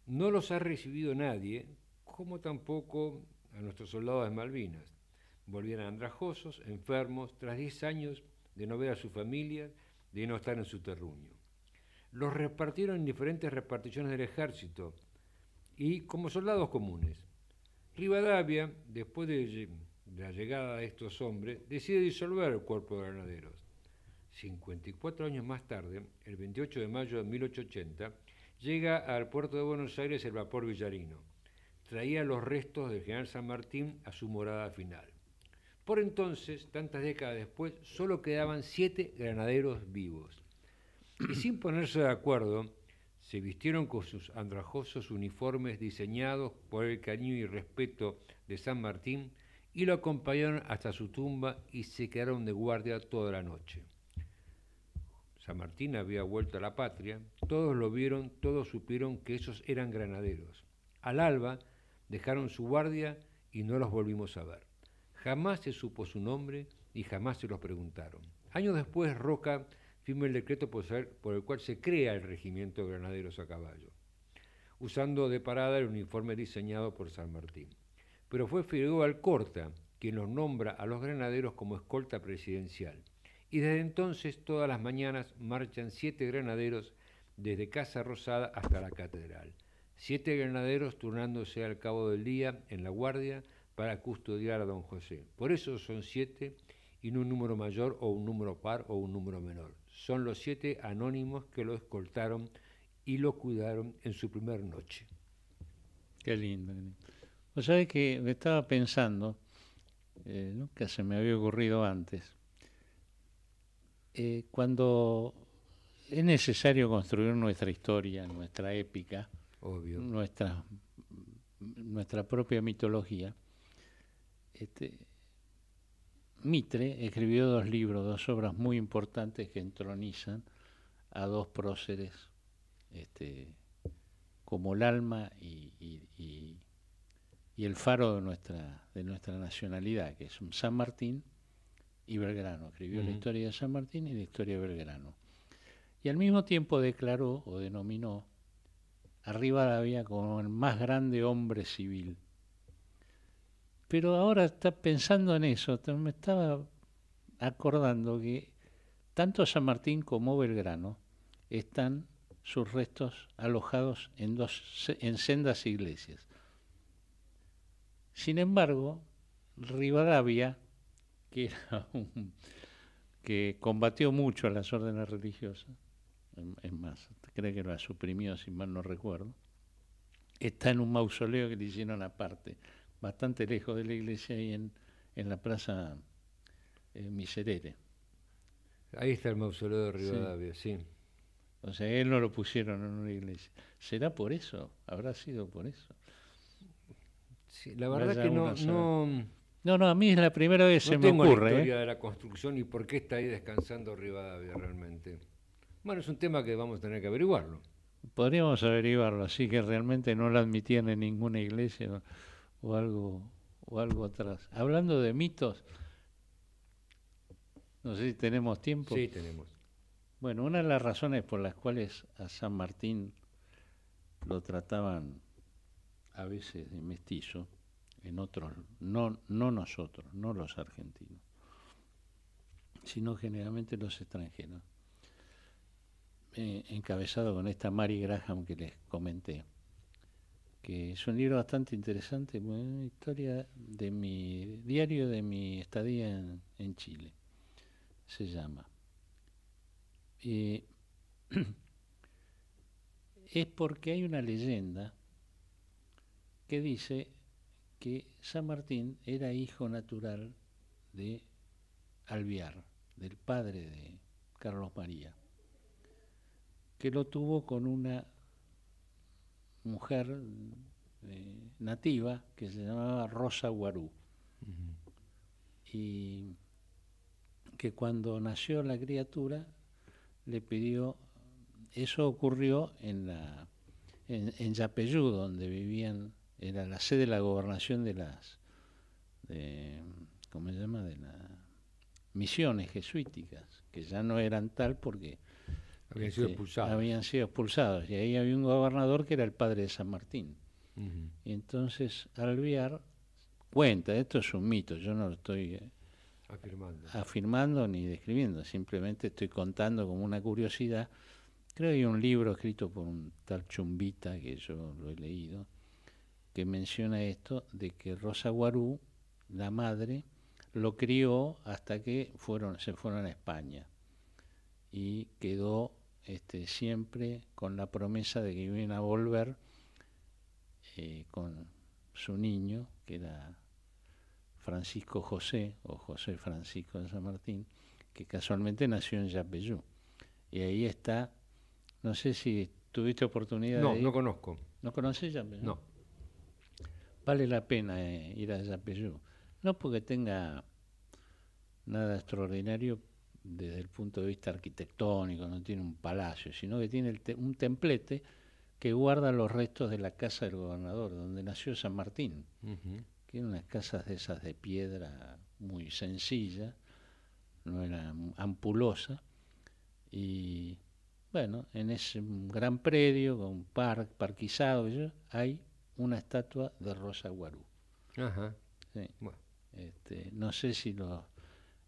No los ha recibido nadie, como tampoco a nuestros soldados de Malvinas. Volvieron andrajosos, enfermos, tras 10 años de no ver a su familia, de no estar en su terruño. Los repartieron en diferentes reparticiones del ejército y como soldados comunes. Rivadavia, después de la llegada de estos hombres, decide disolver el cuerpo de granaderos 54 años más tarde, el 28 de mayo de 1880, llega al puerto de Buenos Aires el vapor Villarino. Traía los restos del general San Martín a su morada final. Por entonces, tantas décadas después, solo quedaban siete granaderos vivos. Y sin ponerse de acuerdo, se vistieron con sus andrajosos uniformes diseñados por el cariño y respeto de San Martín y lo acompañaron hasta su tumba y se quedaron de guardia toda la noche. San Martín había vuelto a la patria, todos lo vieron, todos supieron que esos eran granaderos. Al alba dejaron su guardia y no los volvimos a ver. Jamás se supo su nombre y jamás se los preguntaron. Años después, Roca firma el decreto por, por el cual se crea el regimiento de granaderos a caballo, usando de parada el uniforme diseñado por San Martín. Pero fue Figueroa Alcorta quien los nombra a los granaderos como escolta presidencial y desde entonces todas las mañanas marchan siete granaderos desde Casa Rosada hasta la catedral. Siete granaderos turnándose al cabo del día en la guardia para custodiar a don José. Por eso son siete y no un número mayor o un número par o un número menor. Son los siete anónimos que lo escoltaron y lo cuidaron en su primer noche. Qué lindo. sea, sea que me estaba pensando, eh, que nunca se me había ocurrido antes, eh, cuando es necesario construir nuestra historia, nuestra épica, Nuestra, propia mitología, este, Mitre escribió dos libros, dos obras muy importantes que entronizan a dos próceres este, como el alma y, el faro de nuestra, de nuestra nacionalidad, que son San Martín y Belgrano. Escribió la historia de San Martín y la historia de Belgrano. Y al mismo tiempo declaró o denominó a Rivadavia como el más grande hombre civil. Pero ahora está pensando en eso, me estaba acordando que tanto San Martín como Belgrano están sus restos alojados en, dos, en sendas iglesias. Sin embargo, Rivadavia que, que combatió mucho a las órdenes religiosas, es más, creo que lo suprimió, si mal no recuerdo, está en un mausoleo que le hicieron aparte, bastante lejos de la iglesia y en, en la plaza eh, Miserere. Ahí está el mausoleo de Rivadavia, sí. O sea, él no lo pusieron en una iglesia. ¿Será por eso? ¿Habrá sido por eso? la verdad que no, no, no, a mí es la primera vez que no se me ocurre. La ¿eh? historia de la construcción y por qué está ahí descansando Rivadavia realmente. Bueno, es un tema que vamos a tener que averiguarlo. Podríamos averiguarlo, así que realmente no lo admitían en ninguna iglesia o algo o algo atrás. Hablando de mitos, no sé si tenemos tiempo. Sí, tenemos. Bueno, una de las razones por las cuales a San Martín lo trataban a veces de mestizo en otros, no, no nosotros, no los argentinos, sino generalmente los extranjeros, encabezado con esta Mary Graham que les comenté, que es un libro bastante interesante, una historia de mi diario de mi estadía en, Chile, se llama. es porque hay una leyenda que dice que San Martín era hijo natural de Alviar, del padre de Carlos María, que lo tuvo con una mujer eh, nativa que se llamaba Rosa Guarú. Y que cuando nació la criatura le pidió, eso ocurrió en, en, en Yapeyú, donde vivían era la sede de la gobernación de las, de, ¿cómo se llama? De las misiones jesuíticas, que ya no eran tal porque habían sido, este, expulsados. habían sido expulsados. Y ahí había un gobernador que era el padre de San Martín. Y entonces Alviar cuenta, esto es un mito, yo no lo estoy eh, afirmando, afirmando ni describiendo, simplemente estoy contando como una curiosidad. Creo que hay un libro escrito por un tal Chumbita, que yo lo he leído, que menciona esto, de que Rosa Guarú, la madre, lo crió hasta que fueron, se fueron a España y quedó este, siempre con la promesa de que iban a volver eh, con su niño, que era Francisco José o José Francisco de San Martín, que casualmente nació en Yapeyú. Y ahí está, no sé si tuviste oportunidad no, de... No, no conozco. ¿No conoces Yapeyú? No vale la pena eh, ir a Yapeyú. No porque tenga nada extraordinario desde el punto de vista arquitectónico, no tiene un palacio, sino que tiene un templete que guarda los restos de la casa del gobernador, donde nació San Martín, tiene que unas casas de esas de piedra muy sencilla, no era ampulosa, y bueno, en ese gran predio, con un parque, parquizado, hay una estatua de Rosa Guarú. Este, no sé si los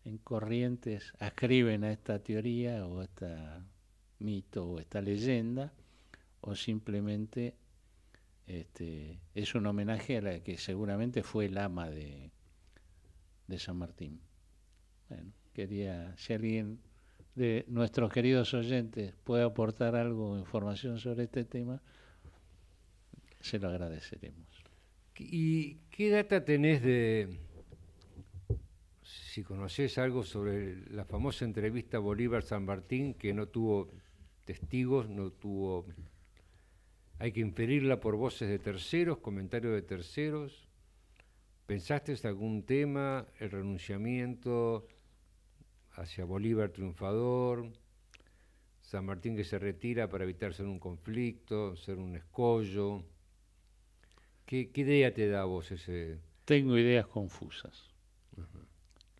en corrientes ascriben a esta teoría o a este mito o esta leyenda, o simplemente este, es un homenaje a la que seguramente fue el ama de, de San Martín. Bueno, quería, si alguien de nuestros queridos oyentes puede aportar algo, información sobre este tema, se lo agradeceremos. ¿Y qué data tenés de, si conocés algo sobre la famosa entrevista Bolívar-San Martín, que no tuvo testigos, no tuvo... Hay que inferirla por voces de terceros, comentarios de terceros. ¿Pensaste algún tema, el renunciamiento hacia Bolívar triunfador, San Martín que se retira para evitar ser un conflicto, ser un escollo? ¿Qué, idea te da vos ese...? Tengo ideas confusas.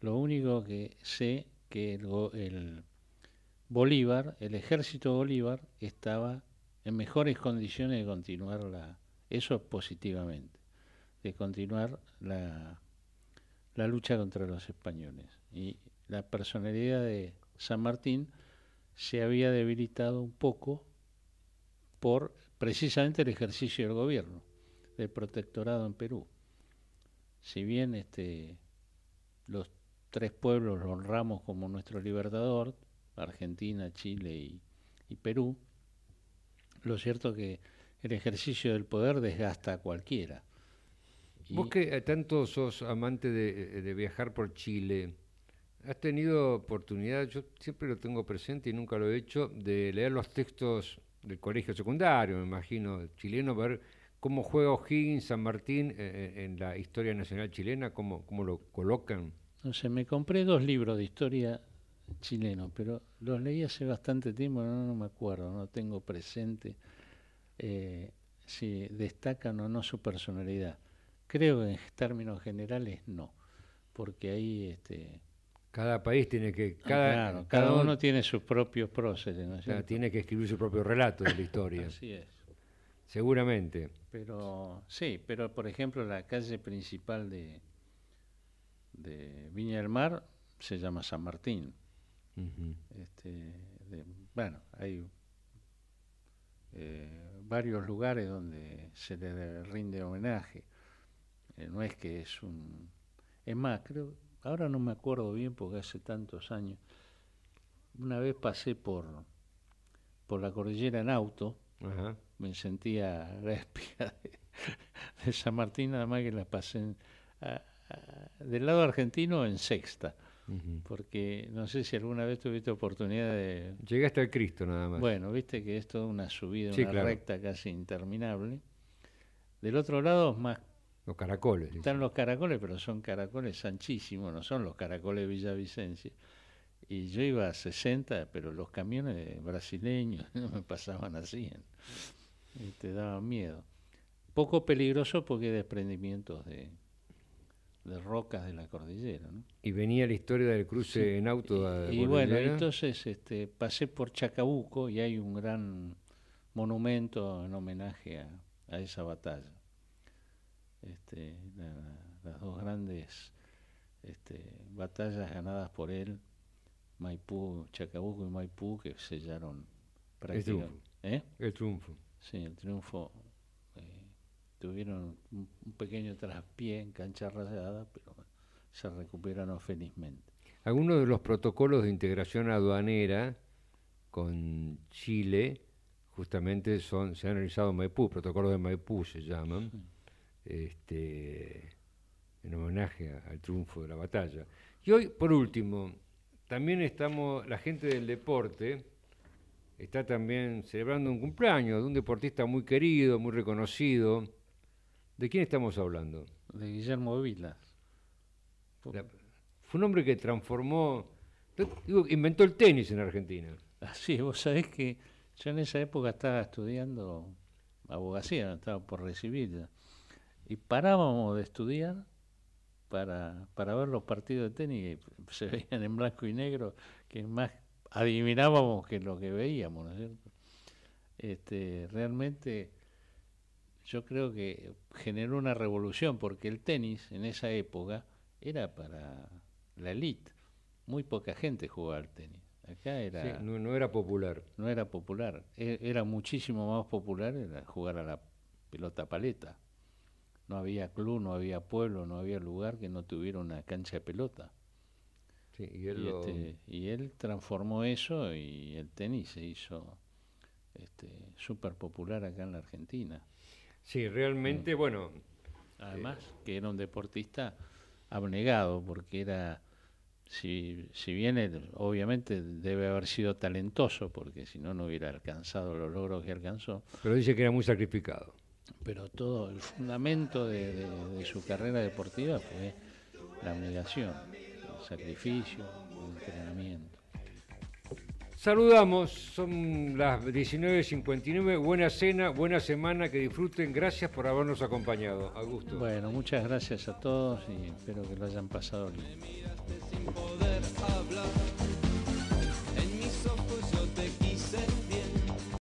Lo único que sé que el, el Bolívar, el ejército Bolívar, estaba en mejores condiciones de continuar la, eso positivamente, de continuar la lucha contra los españoles. Y la personalidad de San Martín se había debilitado un poco por precisamente el ejercicio del gobierno del protectorado en Perú. Si bien este, los tres pueblos lo honramos como nuestro libertador, Argentina, Chile y, Perú, lo cierto es que el ejercicio del poder desgasta a cualquiera. Vos que tanto sos amante de, de, viajar por Chile, ¿has tenido oportunidad, yo siempre lo tengo presente y nunca lo he hecho, de leer los textos del colegio secundario, me imagino, chileno, ver ¿Cómo juega O'Higgins, San Martín eh, eh, en la historia nacional chilena? ¿Cómo, lo colocan? No sé, me compré dos libros de historia chileno, pero los leí hace bastante tiempo, no, me acuerdo, no tengo presente eh, si destacan o no su personalidad. Creo que en términos generales no, porque ahí... Este, cada país tiene que... Ah, cada, cada, uno tiene sus propios próceres, Tiene que escribir su propio relato de la historia. Así es. Seguramente. Pero sí, pero por ejemplo la calle principal de, de Viña del Mar se llama San Martín. este, bueno, hay eh, varios lugares donde se le rinde homenaje. Eh, no es que es un... Es más, creo, ahora no me acuerdo bien porque hace tantos años, una vez pasé por, por la cordillera en auto me sentía la de, San Martín, nada más que la pasé del lado argentino en sexta. Porque no sé si alguna vez tuviste oportunidad de... Llegaste al Cristo nada más. Bueno, viste que es toda una subida, una recta casi interminable. Del otro lado es más... Los caracoles. Están los caracoles, pero son caracoles anchísimos, no son los caracoles de Villavicencio. Y yo iba a 60, pero los camiones brasileños no me pasaban así te daba miedo. Poco peligroso porque hay desprendimientos de, de rocas de la cordillera. ¿no? Y venía la historia del cruce en auto. y, bueno, entonces este, pasé por Chacabuco y hay un gran monumento en homenaje a, esa batalla. Este, las dos grandes este, batallas ganadas por él, Maipú, Chacabuco y Maipú, que sellaron prácticamente. El triunfo. ¿eh? El triunfo. Sí, el triunfo. Eh, tuvieron un, pequeño traspié en cancha rayada, pero se recuperaron felizmente. Algunos de los protocolos de integración aduanera con Chile justamente son, se han realizado en Maipú, protocolos de Maipú se llaman, este, en homenaje al triunfo de la batalla. Y hoy, por último, también estamos, la gente del deporte está también celebrando un cumpleaños de un deportista muy querido, muy reconocido. ¿De quién estamos hablando? De Guillermo Vilas. fue un hombre que transformó, inventó el tenis en Argentina. Así, ah, vos sabés que yo en esa época estaba estudiando abogacía, estaba por recibirla, y parábamos de estudiar para, para ver los partidos de tenis, se veían en blanco y negro, que es más adivinábamos que lo que veíamos, ¿no es cierto? Este, realmente yo creo que generó una revolución porque el tenis en esa época era para la elite. Muy poca gente jugaba al tenis. Acá era. no, no, era popular. No era popular. E, era muchísimo más popular jugar a la pelota paleta. No había club, no había pueblo, no había lugar que no tuviera una cancha de pelota. Este, y, él transformó eso y el tenis se hizo este, súper popular acá en la Argentina. Sí, realmente, eh, bueno. Además, que era un deportista abnegado, porque era, si, si bien obviamente debe haber sido talentoso, porque si no, no hubiera alcanzado los logros que alcanzó. Pero dice que era muy sacrificado. Pero todo el fundamento de, de su carrera deportiva fue la abnegación sacrificio, entrenamiento. Saludamos, son las 19.59. Buena cena, buena semana, que disfruten. Gracias por habernos acompañado. A gusto. Bueno, muchas gracias a todos y espero que lo hayan pasado bien.